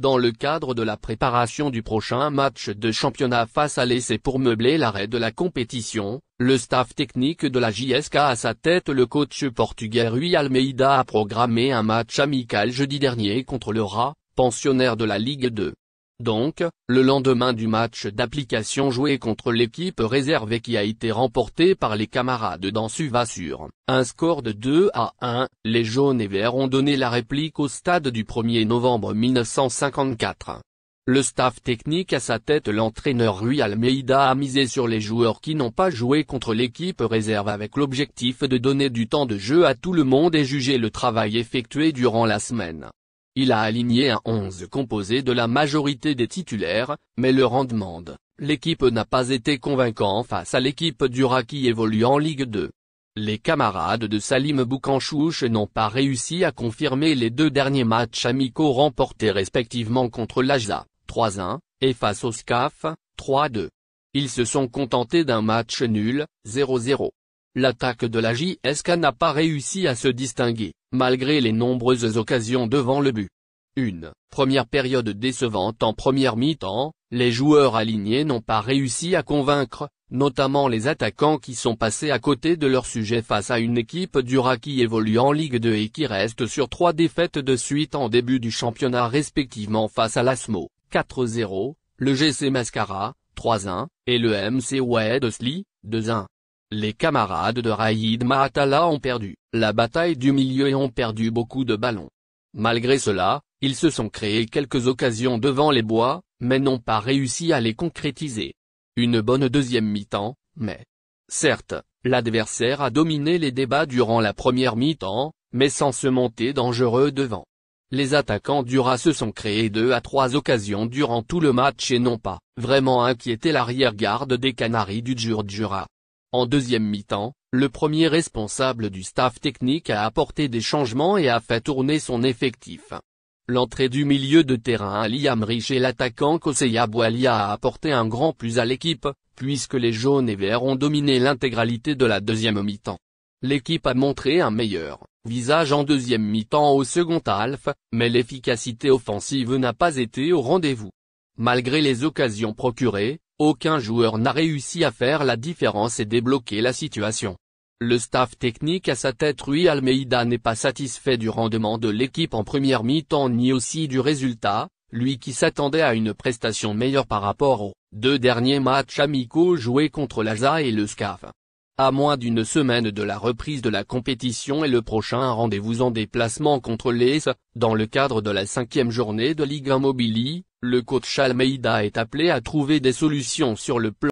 dans le cadre de la préparation du prochain match de championnat face à l'essai pour meubler l'arrêt de la compétition, le staff technique de la JSK à sa tête le coach portugais Rui Almeida a programmé un match amical jeudi dernier contre le RA, pensionnaire de la Ligue 2. Donc, le lendemain du match d'application joué contre l'équipe réserve qui a été remporté par les camarades dans sur un score de 2 à 1, les jaunes et verts ont donné la réplique au stade du 1er novembre 1954. Le staff technique à sa tête l'entraîneur Rui Almeida a misé sur les joueurs qui n'ont pas joué contre l'équipe réserve avec l'objectif de donner du temps de jeu à tout le monde et juger le travail effectué durant la semaine. Il a aligné un 11 composé de la majorité des titulaires, mais le rendement l'équipe n'a pas été convaincant face à l'équipe du qui évolue en Ligue 2. Les camarades de Salim Boukanchouche n'ont pas réussi à confirmer les deux derniers matchs amicaux remportés respectivement contre l'Ajza, 3-1, et face au SCAF, 3-2. Ils se sont contentés d'un match nul, 0-0. L'attaque de la JSK n'a pas réussi à se distinguer, malgré les nombreuses occasions devant le but. Une première période décevante en première mi-temps, les joueurs alignés n'ont pas réussi à convaincre, notamment les attaquants qui sont passés à côté de leur sujet face à une équipe dura qui évolue en Ligue 2 et qui reste sur trois défaites de suite en début du championnat respectivement face à l'ASMO, 4-0, le GC Mascara, 3-1, et le MC Wadesley, 2-1. Les camarades de Raïd Mahatala ont perdu la bataille du milieu et ont perdu beaucoup de ballons. Malgré cela, ils se sont créés quelques occasions devant les bois, mais n'ont pas réussi à les concrétiser. Une bonne deuxième mi-temps, mais... Certes, l'adversaire a dominé les débats durant la première mi-temps, mais sans se monter dangereux devant. Les attaquants d'Ura se sont créés deux à trois occasions durant tout le match et n'ont pas vraiment inquiété l'arrière-garde des Canaries du Jura. En deuxième mi-temps, le premier responsable du staff technique a apporté des changements et a fait tourner son effectif. L'entrée du milieu de terrain à Liam Rich et l'attaquant Koseya Boalia a apporté un grand plus à l'équipe, puisque les jaunes et verts ont dominé l'intégralité de la deuxième mi-temps. L'équipe a montré un meilleur visage en deuxième mi-temps au second half, mais l'efficacité offensive n'a pas été au rendez-vous. Malgré les occasions procurées, aucun joueur n'a réussi à faire la différence et débloquer la situation. Le staff technique à sa tête Rui Almeida n'est pas satisfait du rendement de l'équipe en première mi-temps ni aussi du résultat, lui qui s'attendait à une prestation meilleure par rapport aux deux derniers matchs amicaux joués contre l'Aza et le SCAF. À moins d'une semaine de la reprise de la compétition et le prochain rendez-vous en déplacement contre l'ES, dans le cadre de la cinquième journée de Ligue Immobilie, le coach Almeida est appelé à trouver des solutions sur le plan